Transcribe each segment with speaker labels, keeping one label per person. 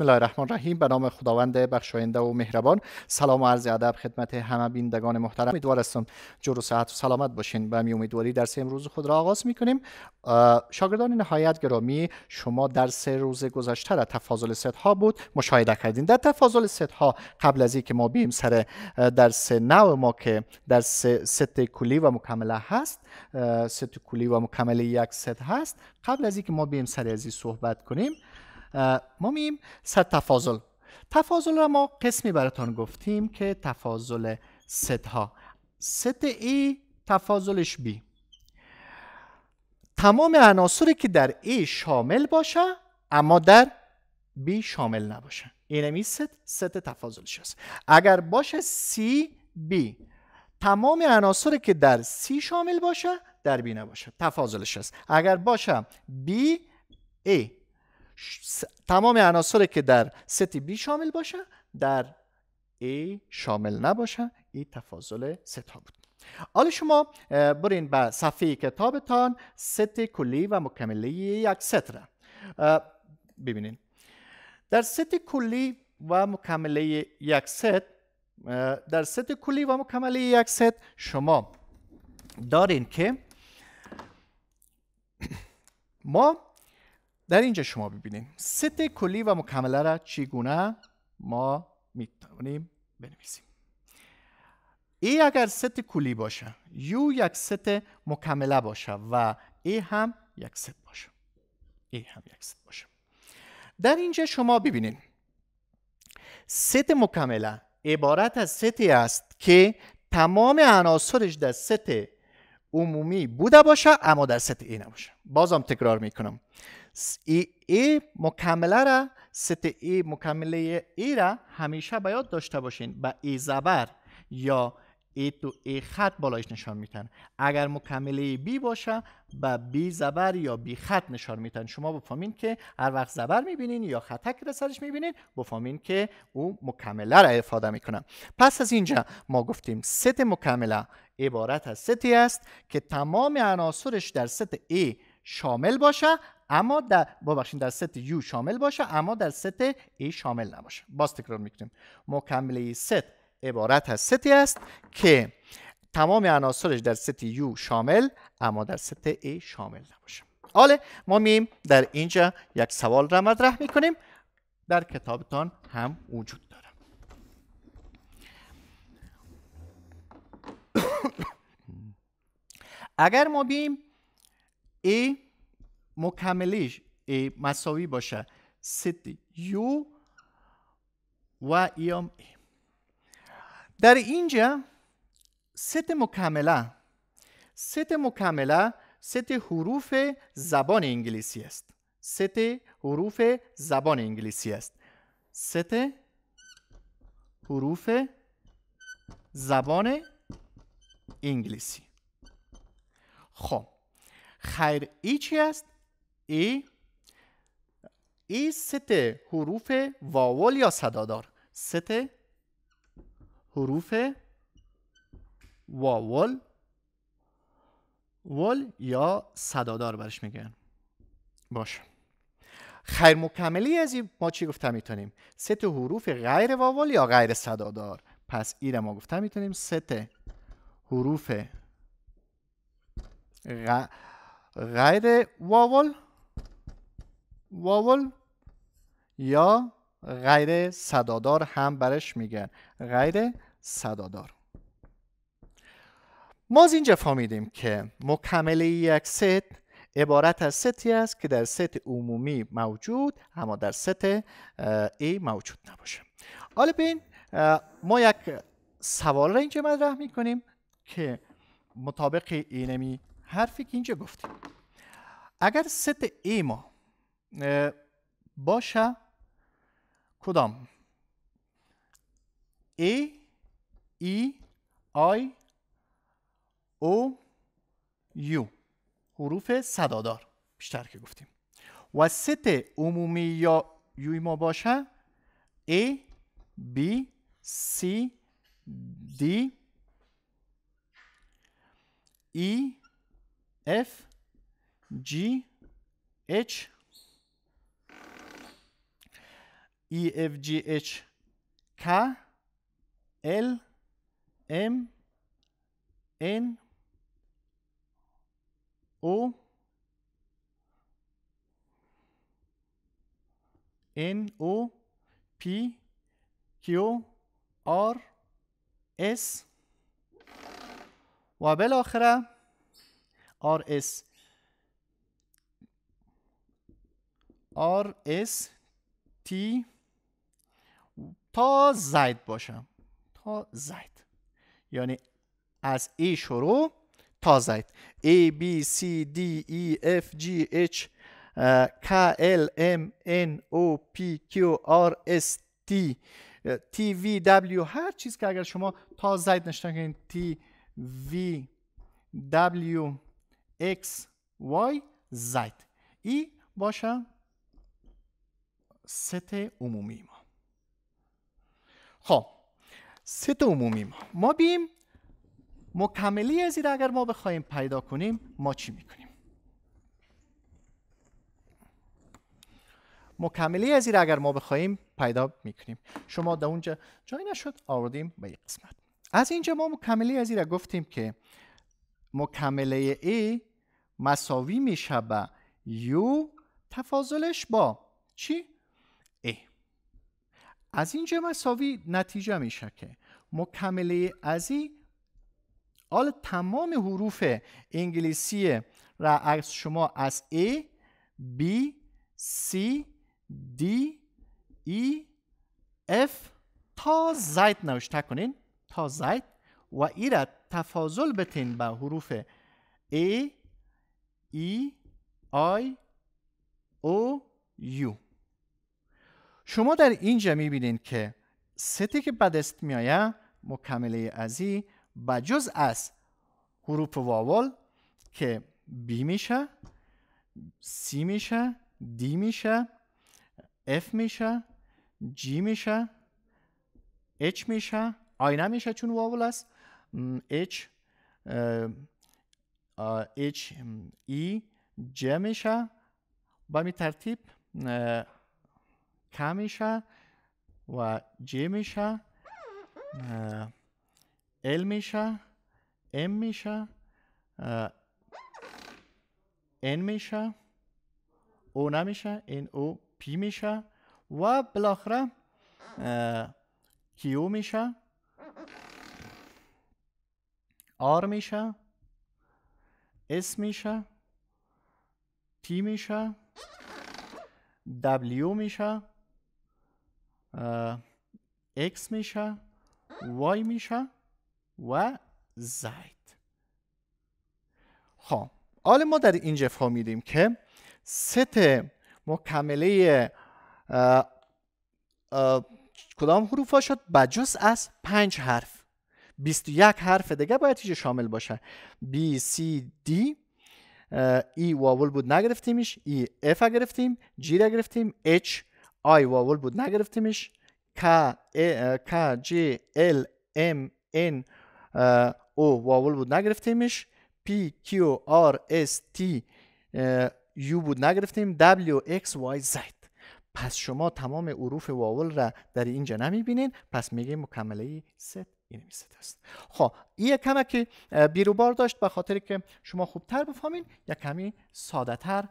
Speaker 1: بسم الله الرحمن الرحیم به نام خداوند بخشاینده و مهربان سلام و عرض ادب خدمت همه بینندگان محترم امیدوار هستم جور و صحت و سلامت باشین و می امیدواری درس امروز خود را آغاز می کنیم شاگردان نهایت گرامی شما درس روز گذشته را تفاضل ست ها بود مشاهده کردین در تفاضل ست ها قبل از اینکه ما بیم سر درس نو ما که درس ست کلی و مکمله هست ست کلی و مکمله یک ست هست قبل از اینکه ما بیم سر از صحبت کنیم ما میم صد تفاضل تفاضل را ما قسمی براتان گفتیم که تفاضل ها ست ای تفاضلش بی تمام عناصری که در ای شامل باشه اما در بی شامل نباشه می ست ست تفاضلش است اگر باشه C بی، تمام عناصری که در سی شامل باشه در بی نباشه تفاضلش است اگر باشه بی ای. تمام عناصری که در ست بی شامل باشه در ای شامل نباشه این تفاضل ست بود حالا شما برین به صفحه کتابتان ست کلی و مکمله یک ست را ببینین در ست کلی و مکملی یک ست در ست کلی و مکملی یک ست شما دارین که ما در اینجا شما ببینید ست کلی و مکمله را چگونه ما توانیم بنویسیم ای اگر ست کلی باشه یو یک ست مکمله باشه و ای هم یک ست باشه ای هم یک ست باشه در اینجا شما ببینید ست مکمله عبارت از ستی است که تمام عناصرش در ست عمومی بوده باشه اما در ست ای نباشه بازم تکرار میکنم ای مکمله را ست ای مکمله ای را همیشه به داشته باشین به ای زبر یا ای تو ای خط بالایش نشان میتن اگر مکمله بی باشه به بی زبر یا بی خط نشان میتن شما بفهمین که هر وقت زبر میبینین یا خطک را سرش میبینین بفهمین که او مکمله را افاده میکنه پس از اینجا ما گفتیم ست مکمله عبارت از ستی است که تمام عناصرش در ست ای شامل باشه اما در ببخشید در ست U شامل باشه اما در ست A شامل نباشه باز تکرار میکنیم مکمله ست عبارت از ستی است که تمام عناصرش در ست U شامل اما در ست A شامل نباشه حالا ما میم در اینجا یک سوال را مطرح میکنیم در کتابتان هم وجود داره اگر ما بیم A مکملش مساوی باشه ست یو و ایام ای در اینجا ست مکمله ست مکمله ست حروف زبان انگلیسی است ست حروف زبان انگلیسی است ست حروف زبان انگلیسی خب خیر ای چی است ای ای ست حروف واول یا صدادار ست حروف واول ول یا صدادار برش میگن باشه خیر مکملی از این ما چی گفته میتونیم ست حروف غیر واول یا غیر صدادار پس این ما گفته میتونیم ست حروف غ... غیر واول واول یا غیر صدادار هم برش میگن غیر صدادار ما از اینجا فهمیدیم که مکمله یک ست عبارت از ستی است که در ست عمومی موجود اما در ست ای موجود نباشه حالا بین ما یک سوال را اینجا مطرح میکنیم که مطابق اینمی حرفی که اینجا گفتیم اگر ست ای ما باشه کدام ای ای آی او یو حروف صدادار بیشتر که گفتیم و ست عمومی یا یوی ما باشه A بی سی دی E اف جی اچ E, F, G, H, K, L, M, N, O, N, O, P, Q, R, S و بالاخره R, S R, S, T, تا زید باشم تا زید یعنی از ای شروع تا زید ای بی سی دی ای اف جی اچ کا ال ام ان او پی کیو آر اس تی تی وی دبلیو هر چیز که اگر شما تا زید نشتن کنید تی وی دبلیو اکس وای زید ای باشم سته عمومی ما خب سه تا عمومی ما ما بیم مکملی را اگر ما بخوایم پیدا کنیم ما چی میکنیم مکملی از اگر ما بخوایم پیدا میکنیم شما در اونجا جایی نشد آوردیم به یک قسمت از اینجا ما مکملی از را گفتیم که مکمله ای مساوی میشه به یو تفاضلش با چی؟ ای. از اینجا مساوی نتیجه میشه که مکمله این حال تمام حروف انگلیسی را از شما از A B C D E F تا زید نوشته کنین تا زید و ای را تفاضل بتین به حروف A E I O U شما در اینجا میبینید که ستی که بدست دست میآید مکمله ازی بجز از حروف واول که بی میشه سی میشه دی میشه اف میشه جی میشه اچ میشه آینه میشه چون واول است اچ اچ ای جه میشه با می ترتیب K میشه و J میشه L میشه M میشه N میشه O نمیشه N O P میشه و بالاخره Q میشه R میشه S میشه T میشه W میشه اکس میشه وای میشه و z خب حالا ما در اینجا فهمیدیم که ست مکمله کدام حروف ها شد بجز از پنج حرف 21 حرف دیگه باید اینجا شامل باشه B, C, D E واول بود نگرفتیمش E, F گرفتیم G را گرفتیم H آی واول بود نگرفتیمش ک ج، جی ال ام ان او واول بود نگرفتیمش پی کیو آر اس تی یو بود نگرفتیم دبلیو اکس وای زد پس شما تمام عروف واول را در اینجا نمیبینین پس میگه مکمله ست این میست است خب این کمه که بیروبار داشت به خاطر که شما خوبتر بفهمین یک کمی ساده تر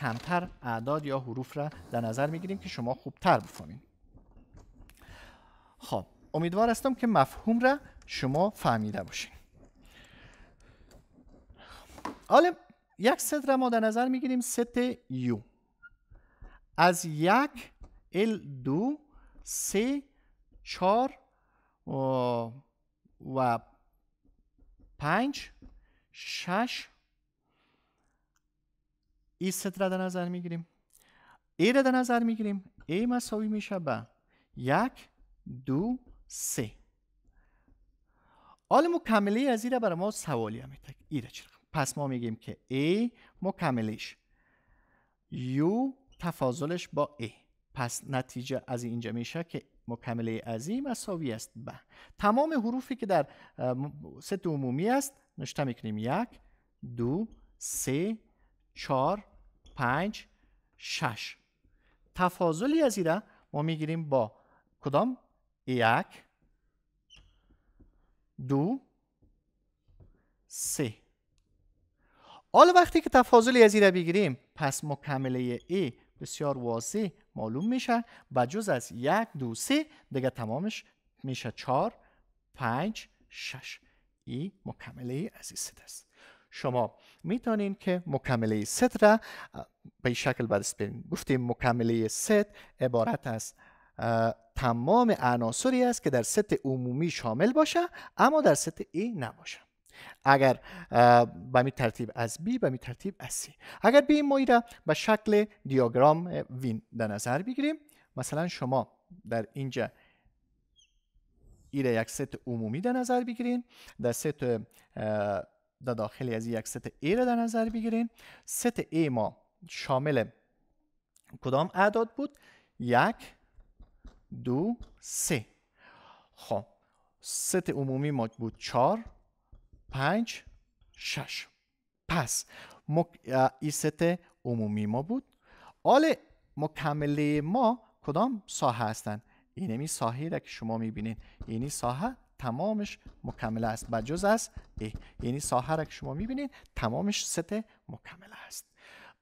Speaker 1: کمتر اعداد یا حروف را در نظر میگیریم که شما خوبتر بفهمید. خب امیدوار هستم که مفهوم را شما فهمیده باشید. حالا یک ست را ما در نظر میگیریم ست یو از یک ال دو سه چار و پنج شش ایست را در نظر میگیریم ای را در نظر میگیریم ای مساوی میشه به یک دو سه آل مکمله از را برای ما سوالی هم میتک را پس ما میگیم که ای مکملش یو تفاضلش با ای. پس نتیجه از اینجا میشه که مکمله از ای مساوی است به تمام حروفی که در ست عمومی است نشته میکنیم یک دو سه چهار پنج شش تفاضلی از ایره ما میگیریم با کدام یک دو سه حال وقتی که تفاضلی از ایره بگیریم پس مکمله ای بسیار واضح معلوم میشه و جز از یک دو سه دیگه تمامش میشه چار پنج شش ای مکمله ای از است شما میدانین که مکمله ست را به این شکل برسپرین گفتیم مکمله ست عبارت از تمام عناصری است که در ست عمومی شامل باشه اما در ست ای نباشه اگر به می ترتیب از بی به می ترتیب از سی. اگر بیم ما را به شکل دیاگرام وین در نظر بگیریم مثلا شما در اینجا ایره یک ست عمومی در نظر بگیرین در ست در داخل از یک ست A رو در نظر بگیرین ست A ما شامل کدام اعداد بود یک دو سه خب ست عمومی ما بود چار پنج شش پس مک... این ست عمومی ما بود آل مکمله ما کدام ساحه هستند این می ساحه را که شما میبینین اینی ساحه تمامش مکمل است و جز از ای یعنی ساحه که شما میبینید تمامش ست مکمل است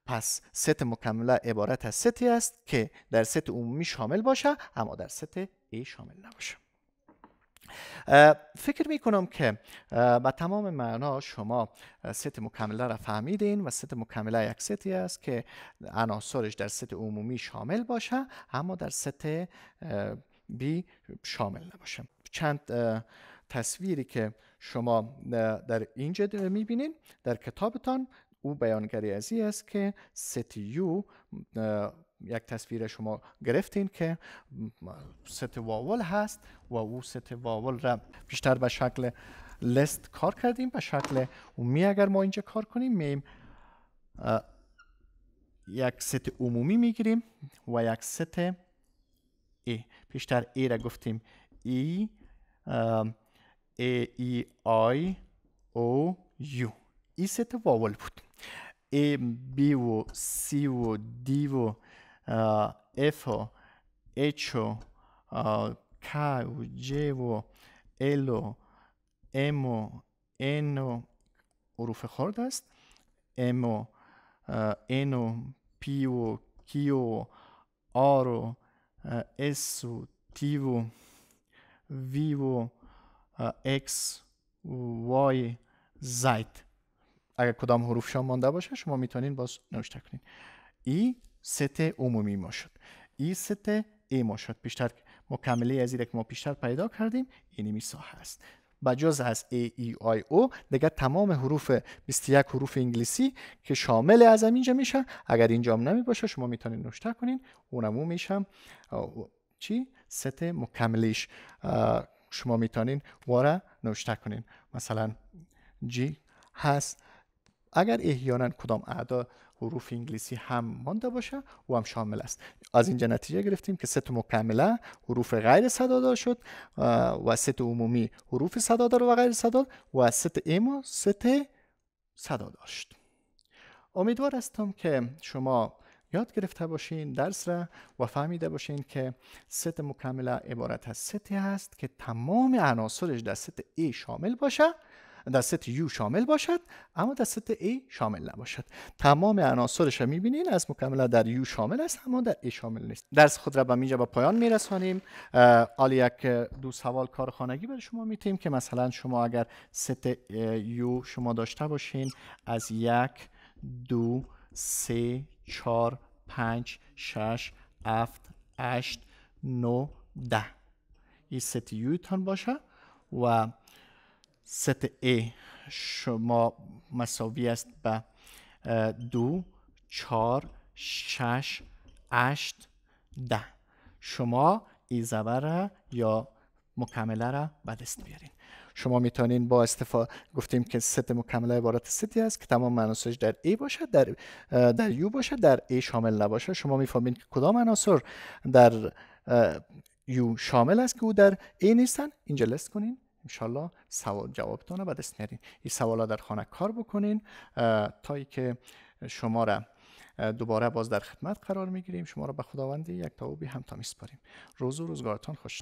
Speaker 1: پس ست مکمله عبارت از ستی است که در ست عمومی شامل باشه اما در ست ای شامل نباشه فکر می کنم که به تمام معنا شما ست مکمله را فهمیدین و ست مکمله یک ستی است که عناصرش در ست عمومی شامل باشه اما در ست بی شامل نباشه چند تصویری که شما در اینجا میبینید در کتابتان او بیانگری از است که یو یک تصویر شما گرفتین که ست واول هست و او ست واول را بیشتر به شکل لست کار کردیم به شکل عمومی اگر ما اینجا کار کنیم میم یک ست عمومی میگیریم و یک ست ای پیشتر ای را گفتیم ای um, e i o i o u i sette vowel put e b u c u d i v o uh, f o h o eno, u j o l o uh, n o p i uh, s u و eh, x y z اگر کدام حروف شما مانده باشه شما میتونین باز نوشته کنین ای ست عمومی ما شد ای ست ای ما شد بیشتر مکمله از که ما بیشتر پیدا کردیم اینی ساحه هست و از ای ای آی او دیگه تمام حروف 21 حروف انگلیسی که شامل از اینجا میشه اگر اینجا هم نمی باشه شما میتونین نوشته کنین اونمو میشم چی؟ ست مکملیش شما میتونین واره نوشته کنین مثلا جی هست اگر احیانا کدام اعدا حروف انگلیسی هم مانده باشه او هم شامل است از اینجا نتیجه گرفتیم که ست مکمله حروف غیر صدادار شد و ست عمومی حروف صدادار و غیر صداد و ست ایمو ست صدادار شد امیدوار هستم که شما یاد گرفته باشین درس را و فهمیده باشین که ست مکمله عبارت از ستی هست که تمام عناصرش در ست A شامل باشه در ست یو شامل باشد اما در ست A شامل نباشد تمام عناصرش را میبینین از مکمله در یو شامل است اما در ای شامل نیست درس خود را به اینجا به پایان میرسانیم آل یک دو سوال کار خانگی برای شما میتیم که مثلا شما اگر ست U شما داشته باشین از یک دو سه چهار پنج شش هفت 8 نو ده این ست یو تان باشه و ست ای شما مساوی است به دو چهار شش 8 ده شما ای زبره یا مکمله را به دست بیارین شما میتونین با استفاده گفتیم که ست مکمله عبارت ستی است که تمام عناصرش در ای باشد در در یو باشد در ای شامل نباشد شما میفهمید که کدام عناصر در یو شامل است که او در A نیستن اینجا لست کنین انشالله سوال جوابتان رو به دست میارین این ها در خانه کار بکنین تا که شما را دوباره باز در خدمت قرار میگیریم شما را به خداوند یک تاوبی هم تا میسپاریم روز و روزگارتان خوش